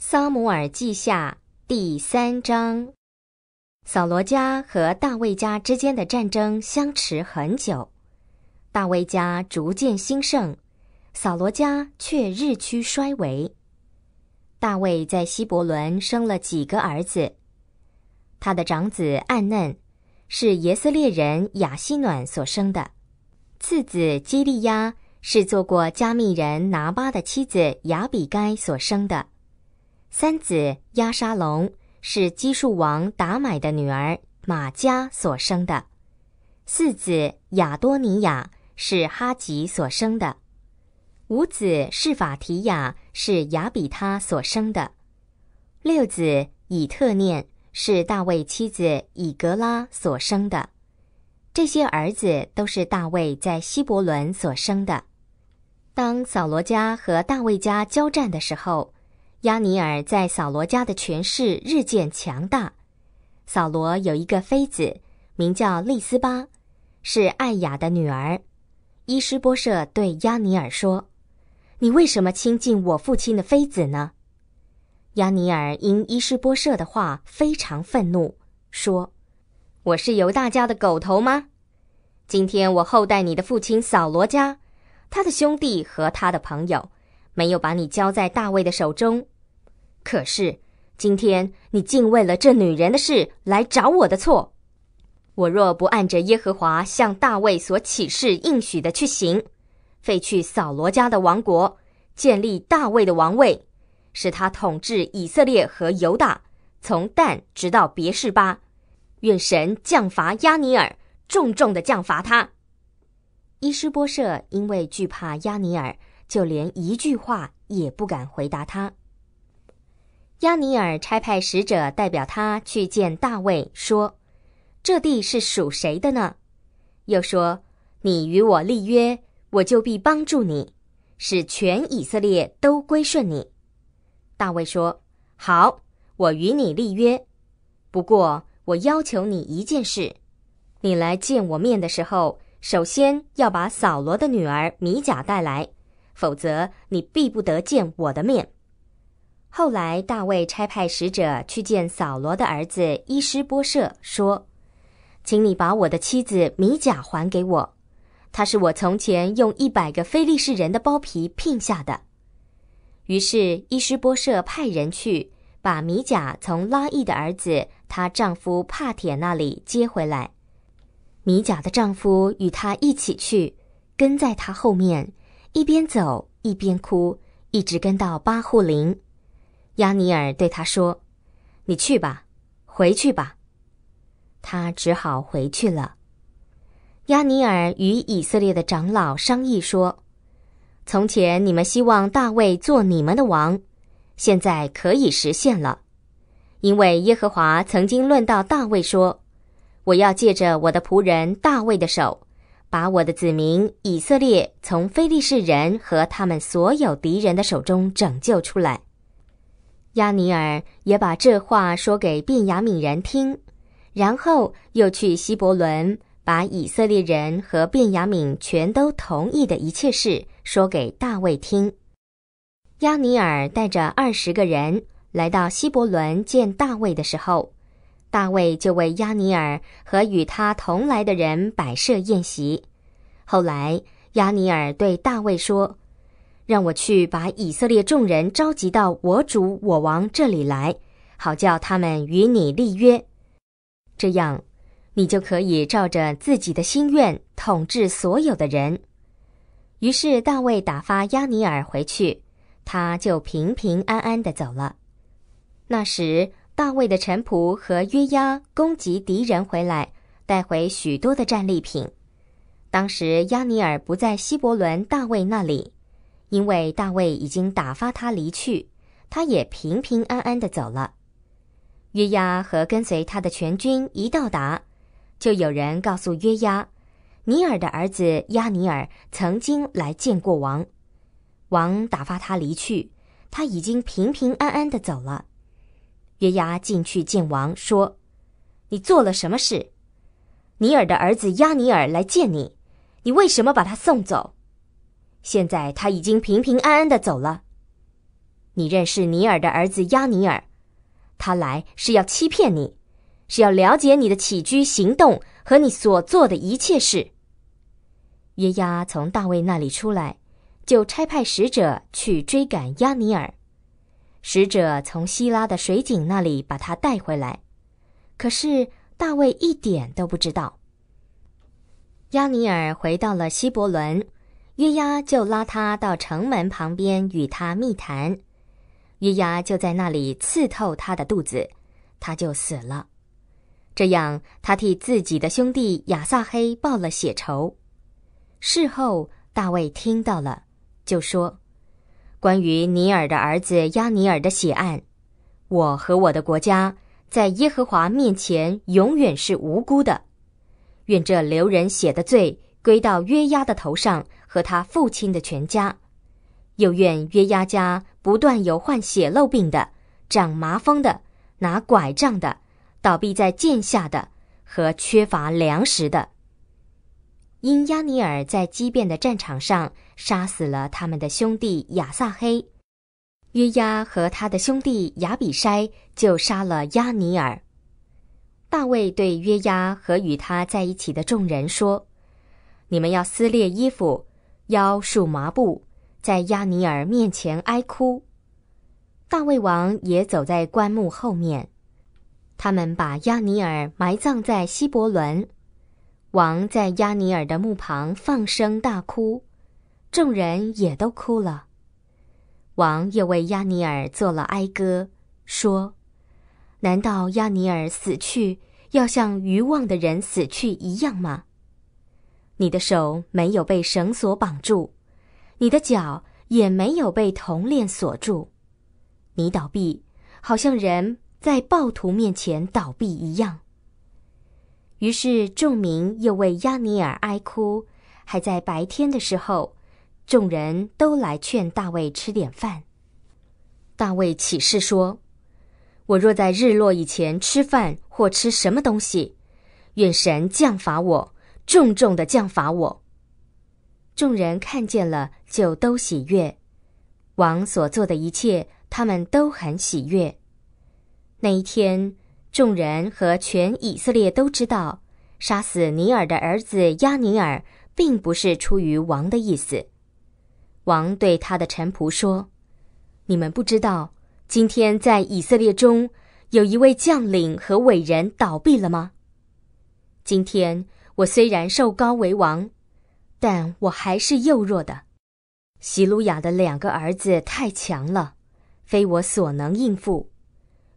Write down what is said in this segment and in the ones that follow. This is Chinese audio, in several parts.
《撒姆尔记下》第三章：扫罗家和大卫家之间的战争相持很久，大卫家逐渐兴盛，扫罗家却日趋衰微。大卫在希伯伦生了几个儿子，他的长子暗嫩是耶斯列人雅西暖所生的，次子基利亚是做过加密人拿巴的妻子雅比该所生的。三子押沙龙是基述王达买的女儿玛加所生的，四子雅多尼亚是哈吉所生的，五子是法提亚是亚比他所生的，六子以特念是大卫妻子以格拉所生的。这些儿子都是大卫在希伯伦所生的。当扫罗家和大卫家交战的时候。亚尼尔在扫罗家的权势日渐强大。扫罗有一个妃子，名叫利斯巴，是艾雅的女儿。伊施波舍对亚尼尔说：“你为什么亲近我父亲的妃子呢？”亚尼尔因伊施波舍的话非常愤怒，说：“我是犹大家的狗头吗？今天我厚待你的父亲扫罗家，他的兄弟和他的朋友。”没有把你交在大卫的手中，可是今天你竟为了这女人的事来找我的错。我若不按着耶和华向大卫所起誓应许的去行，废去扫罗家的王国，建立大卫的王位，使他统治以色列和犹大，从但直到别是巴，愿神降罚压尼尔，重重的降罚他。伊施波舍因为惧怕压尼尔。就连一句话也不敢回答他。亚尼尔差派使者代表他去见大卫，说：“这地是属谁的呢？”又说：“你与我立约，我就必帮助你，使全以色列都归顺你。”大卫说：“好，我与你立约。不过我要求你一件事：你来见我面的时候，首先要把扫罗的女儿米甲带来。”否则，你必不得见我的面。后来，大卫差派使者去见扫罗的儿子伊施波舍，说：“请你把我的妻子米甲还给我，她是我从前用一百个非利士人的包皮聘下的。”于是，伊施波舍派人去把米甲从拉伊的儿子她丈夫帕铁那里接回来。米甲的丈夫与她一起去，跟在她后面。一边走一边哭，一直跟到巴户林。亚尼尔对他说：“你去吧，回去吧。”他只好回去了。亚尼尔与以色列的长老商议说：“从前你们希望大卫做你们的王，现在可以实现了，因为耶和华曾经论到大卫说：‘我要借着我的仆人大卫的手。’”把我的子民以色列从非利士人和他们所有敌人的手中拯救出来。亚尼尔也把这话说给便雅敏人听，然后又去希伯伦，把以色列人和便雅敏全都同意的一切事说给大卫听。亚尼尔带着二十个人来到希伯伦见大卫的时候。大卫就为亚尼尔和与他同来的人摆设宴席。后来，亚尼尔对大卫说：“让我去把以色列众人召集到我主我王这里来，好叫他们与你立约。这样，你就可以照着自己的心愿统治所有的人。”于是，大卫打发亚尼尔回去，他就平平安安的走了。那时。大卫的臣仆和约押攻击敌人回来，带回许多的战利品。当时亚尼尔不在希伯伦大卫那里，因为大卫已经打发他离去，他也平平安安的走了。约押和跟随他的全军一到达，就有人告诉约押，尼尔的儿子亚尼尔曾经来见过王，王打发他离去，他已经平平安安的走了。约押进去见王，说：“你做了什么事？尼尔的儿子亚尼尔来见你，你为什么把他送走？现在他已经平平安安的走了。你认识尼尔的儿子亚尼尔，他来是要欺骗你，是要了解你的起居行动和你所做的一切事。”约押从大卫那里出来，就差派使者去追赶亚尼尔。使者从希拉的水井那里把他带回来，可是大卫一点都不知道。亚尼尔回到了希伯伦，约押就拉他到城门旁边与他密谈，约押就在那里刺透他的肚子，他就死了。这样，他替自己的兄弟亚撒黑报了血仇。事后，大卫听到了，就说。关于尼尔的儿子亚尼尔的血案，我和我的国家在耶和华面前永远是无辜的。愿这流人血的罪归到约押的头上和他父亲的全家，又愿约押家不断有患血漏病的、长麻风的、拿拐杖的、倒闭在剑下的和缺乏粮食的。因亚尼尔在激变的战场上杀死了他们的兄弟亚撒黑，约押和他的兄弟亚比筛就杀了亚尼尔。大卫对约押和与他在一起的众人说：“你们要撕裂衣服，腰束麻布，在亚尼尔面前哀哭。”大卫王也走在棺木后面。他们把亚尼尔埋葬在希伯伦。王在亚尼尔的墓旁放声大哭，众人也都哭了。王又为亚尼尔做了哀歌，说：“难道亚尼尔死去要像愚妄的人死去一样吗？你的手没有被绳索绑住，你的脚也没有被铜链锁住，你倒闭，好像人在暴徒面前倒闭一样。”于是众民又为亚尼尔哀哭，还在白天的时候，众人都来劝大卫吃点饭。大卫起誓说：“我若在日落以前吃饭或吃什么东西，愿神降罚我，重重的降罚我。”众人看见了，就都喜悦，王所做的一切，他们都很喜悦。那一天。众人和全以色列都知道，杀死尼尔的儿子亚尼尔，并不是出于王的意思。王对他的臣仆说：“你们不知道，今天在以色列中有一位将领和伟人倒闭了吗？今天我虽然受高为王，但我还是幼弱的。希鲁雅的两个儿子太强了，非我所能应付。”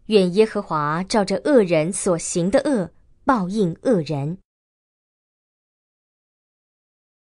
愿耶和华照着恶人所行的恶报应恶人。